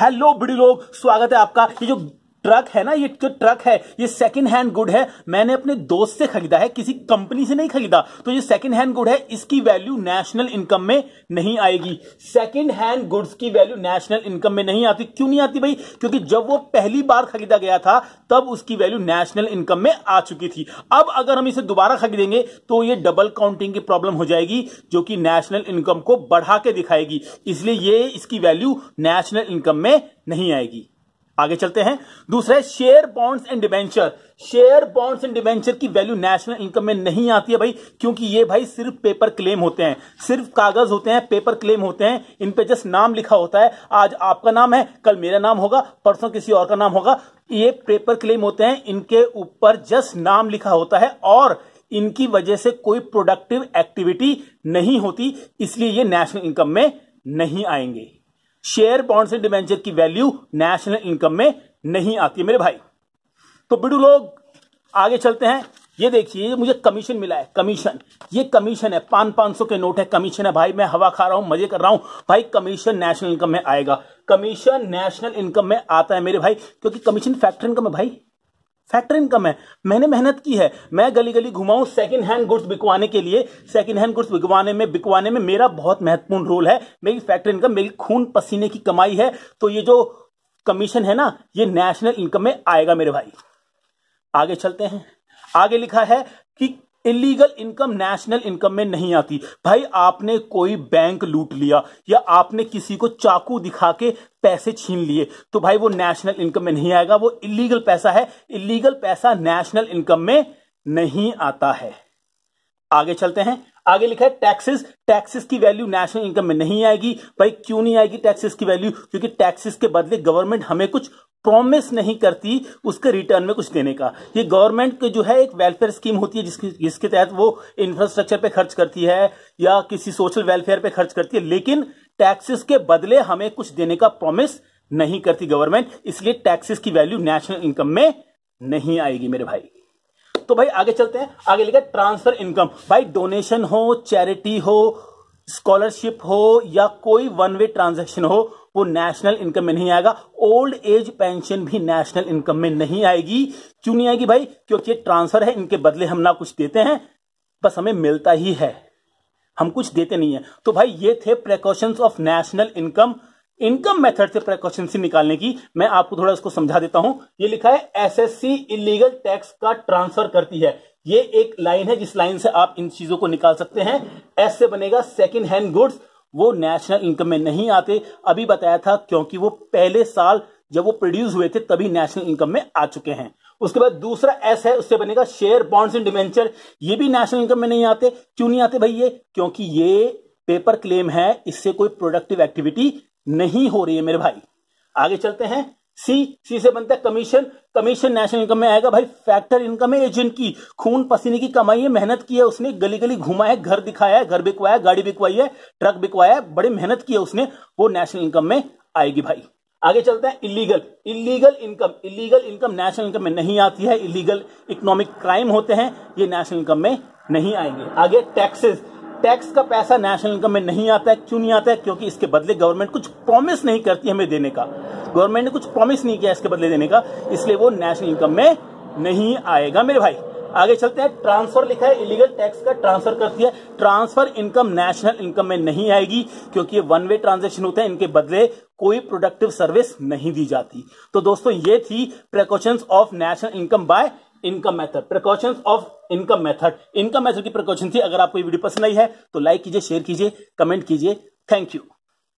hello बड़ी लोग स्वागत है आपका ये जो ट्रक है ना ये जो ट्रक है ये सेकंड हैंड गुड है मैंने अपने दोस्त से खरीदा है किसी कंपनी से नहीं खरीदा तो ये सेकंड हैंड गुड है इसकी वैल्यू नेशनल इनकम में नहीं आएगी सेकंड हैंड गुड्स की वैल्यू नेशनल इनकम में नहीं आती क्यों नहीं आती भाई क्योंकि जब वो पहली बार खरीदा गया था तब उसकी वैल्यू नेशनल इनकम में आ चुकी थी अब अगर हम इसे दोबारा खरीदेंगे तो ये डबल काउंटिंग की प्रॉब्लम हो जाएगी जो कि नेशनल इनकम को बढ़ा के दिखाएगी इसलिए ये इसकी वैल्यू नेशनल इनकम में नहीं आएगी आगे चलते हैं दूसरा है share bonds and debenture share bonds and debenture की वैल्यू नेशनल इनकम में नहीं आती है भाई क्योंकि ये भाई सिर्फ पेपर क्लेम होते हैं सिर्फ कागज होते हैं पेपर क्लेम होते हैं इन पे जस्ट नाम लिखा होता है आज आपका नाम है कल मेरा नाम होगा परसों किसी और का नाम होगा ये पेपर क्लेम होते हैं इनके ऊपर जस्ट नाम लिखा होता है और इनकी वजह से कोई प्रोडक्टिव एक्टिविटी नहीं होती इसलिए ये नेशनल इनकम में नहीं आएंगे शेयर बॉन्ड्स एंड डिवेंचर की वैल्यू नेशनल इनकम में नहीं आती मेरे भाई तो बिडू लोग आगे चलते हैं ये देखिए मुझे कमीशन मिला है कमीशन ये कमीशन है पांच पांच सौ के नोट है कमीशन है भाई मैं हवा खा रहा हूं मजे कर रहा हूं भाई कमीशन नेशनल इनकम में आएगा कमीशन नेशनल इनकम में आता है मेरे भाई क्योंकि कमीशन फैक्ट्री इनकम है भाई फैक्टर इनकम है मैंने मेहनत की है मैं गली गली घुमाऊं सेकंड हैंड गुड्स बिकवाने के लिए सेकंड हैंड गुड्स बिकवाने में बिकवाने में मेरा बहुत महत्वपूर्ण रोल है मेरी फैक्टर इनकम मेरी खून पसीने की कमाई है तो ये जो कमीशन है ना ये नेशनल इनकम में आएगा मेरे भाई आगे चलते हैं आगे लिखा है कि इलीगल इनकम नेशनल इनकम में नहीं आती भाई आपने कोई बैंक लूट लिया या आपने किसी को चाकू दिखा के पैसे छीन लिए तो भाई वो नेशनल इनकम में नहीं आएगा वो इलीगल पैसा है इलीगल पैसा नेशनल इनकम में नहीं आता है आगे चलते हैं आगे लिखा है टैक्सेस टैक्सेस की वैल्यू नेशनल इनकम में नहीं आएगी भाई क्यों नहीं आएगी टैक्सेस की वैल्यू क्योंकि टैक्सेस के बदले गवर्नमेंट हमें कुछ प्रॉमिस नहीं करती उसके रिटर्न में कुछ देने का ये गवर्नमेंट जो है एक वेलफेयर स्कीम होती है जिसके जिसके तहत वो इंफ्रास्ट्रक्चर पे खर्च करती है या किसी सोशल वेलफेयर पे खर्च करती है लेकिन टैक्सेस के बदले हमें कुछ देने का प्रॉमिस नहीं करती गवर्नमेंट इसलिए टैक्सेस की वैल्यू नेशनल इनकम में नहीं आएगी मेरे भाई तो भाई आगे चलते हैं आगे लिखा ट्रांसफर इनकम भाई डोनेशन हो चैरिटी हो स्कॉलरशिप हो या कोई वन वे ट्रांजेक्शन हो वो नेशनल इनकम में नहीं आएगा ओल्ड एज पेंशन भी नेशनल इनकम में नहीं आएगी क्यों नहीं आएगी भाई क्योंकि ट्रांसफर है इनके बदले हम ना कुछ देते हैं बस हमें मिलता ही है हम कुछ देते नहीं है तो भाई ये थे precautions of national income income method से प्रिकॉशंस निकालने की मैं आपको थोड़ा इसको समझा देता हूं ये लिखा है एसएससी इलीगल टैक्स का ट्रांसफर करती है ये एक लाइन है जिस लाइन से आप इन चीजों को निकाल सकते हैं एस से बनेगा सेकेंड हैंड गुड्स वो नेशनल इनकम में नहीं आते अभी बताया था क्योंकि वो पहले साल जब वो प्रोड्यूस हुए थे तभी नेशनल इनकम में आ चुके हैं उसके बाद दूसरा एस है उससे बनेगा शेयर बॉन्ड्स एंड डिवेंचर ये भी नेशनल इनकम में नहीं आते क्यों नहीं आते भाई ये क्योंकि ये पेपर क्लेम है इससे कोई प्रोडक्टिव एक्टिविटी नहीं हो रही है मेरे भाई आगे चलते हैं सी सी से बनता है कमीशन कमीशन नेशनल इनकम में आएगा भाई फैक्टर इनकम है एजेंट की खून पसीने की कमाई है मेहनत की है उसने गली गली घुमा है घर दिखाया है घर बिकवाया गाड़ी बिकवाई है ट्रक बिकवाया है बड़ी मेहनत की है उसने वो नेशनल इनकम में आएगी भाई आगे चलते हैं illegal illegal income illegal income national income में नहीं आती है इलीगल इकोनॉमिक क्राइम होते हैं ये नेशनल इनकम में नहीं आएंगे आगे टैक्सेस टैक्स का पैसा नेशनल इनकम में नहीं आता है क्यों नहीं आता है क्योंकि इसके बदले गवर्नमेंट कुछ प्रॉमिस नहीं करती हमें देने का गवर्नमेंट ने कुछ प्रॉमिस नहीं किया इसके बदले देने का इसलिए वो नेशनल इनकम में नहीं आएगा मेरे भाई आगे चलते हैं ट्रांसफर लिखा है इलीगल टैक्स का ट्रांसफर करती है ट्रांसफर इनकम नेशनल इनकम में नहीं आएगी क्योंकि ये वन वे ट्रांजेक्शन होते हैं इनके बदले कोई प्रोडक्टिव सर्विस नहीं दी जाती तो दोस्तों ये थी precautions of national income by income method precautions of income method income method की प्रिकॉशन थी अगर आपको ये वीडियो पसंद आई है तो लाइक कीजिए शेयर कीजिए कमेंट कीजिए थैंक यू